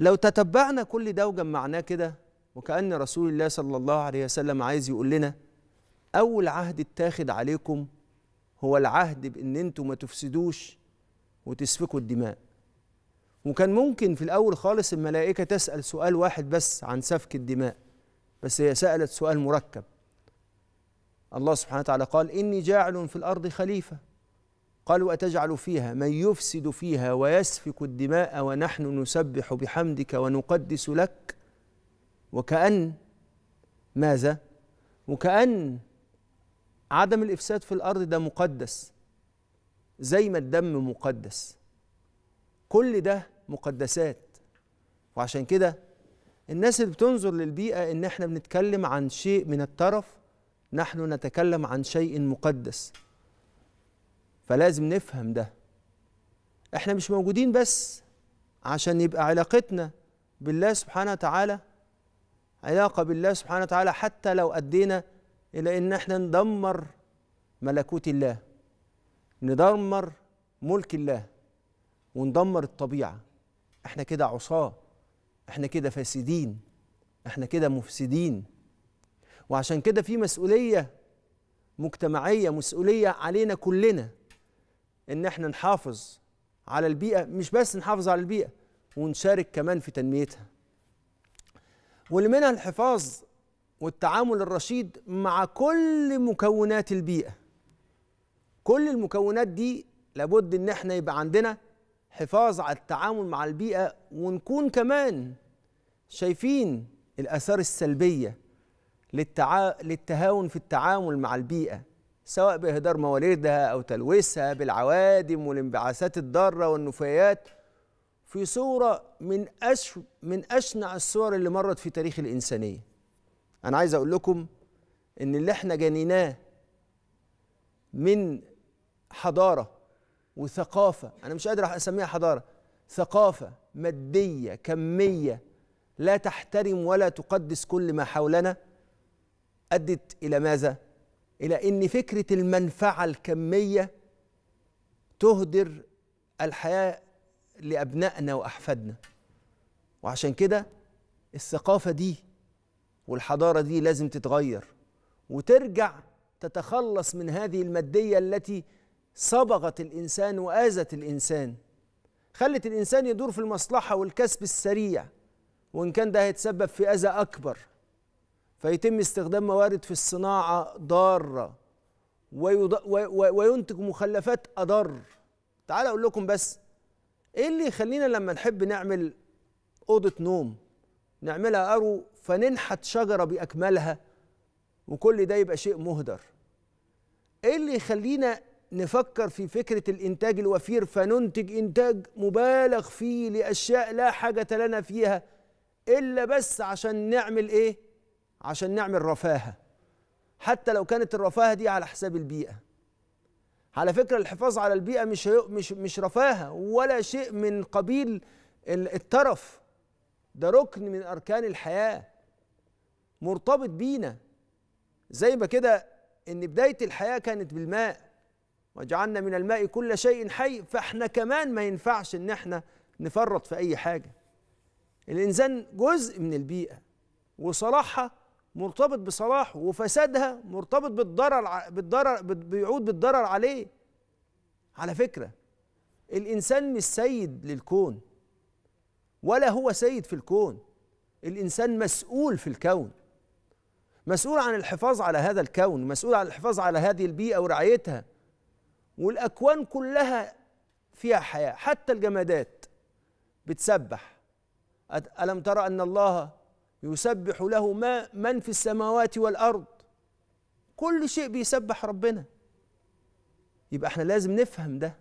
لو تتبعنا كل ده معناه كده وكأن رسول الله صلى الله عليه وسلم عايز يقول لنا أول عهد اتاخد عليكم هو العهد بإن أنتم ما تفسدوش وتسفكوا الدماء وكان ممكن في الأول خالص الملائكة تسأل سؤال واحد بس عن سفك الدماء بس هي سألت سؤال مركب الله سبحانه وتعالى قال إني جاعل في الأرض خليفة قالوا أتجعل فيها من يفسد فيها ويسفك الدماء ونحن نسبح بحمدك ونقدس لك وكأن ماذا؟ وكأن عدم الإفساد في الأرض ده مقدس زي ما الدم مقدس كل ده مقدسات وعشان كده الناس اللي بتنظر للبيئة إن إحنا بنتكلم عن شيء من الترف نحن نتكلم عن شيء مقدس فلازم نفهم ده احنا مش موجودين بس عشان يبقى علاقتنا بالله سبحانه وتعالى علاقة بالله سبحانه وتعالى حتى لو أدينا إلى إن احنا ندمر ملكوت الله ندمر ملك الله وندمر الطبيعة احنا كده عصاة احنا كده فاسدين احنا كده مفسدين وعشان كده في مسؤولية مجتمعية مسؤولية علينا كلنا ان احنا نحافظ على البيئه مش بس نحافظ على البيئه ونشارك كمان في تنميتها ولمنها الحفاظ والتعامل الرشيد مع كل مكونات البيئه كل المكونات دي لابد ان احنا يبقى عندنا حفاظ على التعامل مع البيئه ونكون كمان شايفين الاثار السلبيه للتعا... للتهاون في التعامل مع البيئه سواء بإهدار مواليدها أو تلويثها بالعوادم والانبعاثات الضارة والنفايات في صورة من أش من أشنع الصور اللي مرت في تاريخ الإنسانية أنا عايز أقول لكم إن اللي إحنا جنيناه من حضارة وثقافة أنا مش قادر أسميها حضارة ثقافة مادية كمية لا تحترم ولا تقدس كل ما حولنا أدت إلى ماذا؟ الى ان فكره المنفعه الكميه تهدر الحياه لابنائنا واحفادنا وعشان كده الثقافه دي والحضاره دي لازم تتغير وترجع تتخلص من هذه الماديه التي صبغت الانسان واذت الانسان خلت الانسان يدور في المصلحه والكسب السريع وان كان ده هيتسبب في اذى اكبر فيتم استخدام موارد في الصناعة ضارة وينتج مخلفات أضر تعال أقول لكم بس إيه اللي يخلينا لما نحب نعمل أوضة نوم نعملها أرو فننحت شجرة بأكملها وكل ده يبقى شيء مهدر إيه اللي يخلينا نفكر في فكرة الإنتاج الوفير فننتج إنتاج مبالغ فيه لأشياء لا حاجة لنا فيها إلا بس عشان نعمل إيه عشان نعمل رفاهه حتى لو كانت الرفاهه دي على حساب البيئه على فكره الحفاظ على البيئه مش مش مش رفاهه ولا شيء من قبيل الترف ده ركن من اركان الحياه مرتبط بينا زي ما كده ان بدايه الحياه كانت بالماء وجعلنا من الماء كل شيء حي فاحنا كمان ما ينفعش ان احنا نفرط في اي حاجه الانسان جزء من البيئه وصلاحها مرتبط بصلاحه وفسادها مرتبط بالضرر بالضرر بيعود بالضرر عليه على فكره الانسان مش سيد للكون ولا هو سيد في الكون الانسان مسؤول في الكون مسؤول عن الحفاظ على هذا الكون مسؤول عن الحفاظ على هذه البيئه ورعايتها والاكوان كلها فيها حياه حتى الجمادات بتسبح الم ترى ان الله يسبح له ما من في السماوات والأرض كل شيء بيسبح ربنا يبقى احنا لازم نفهم ده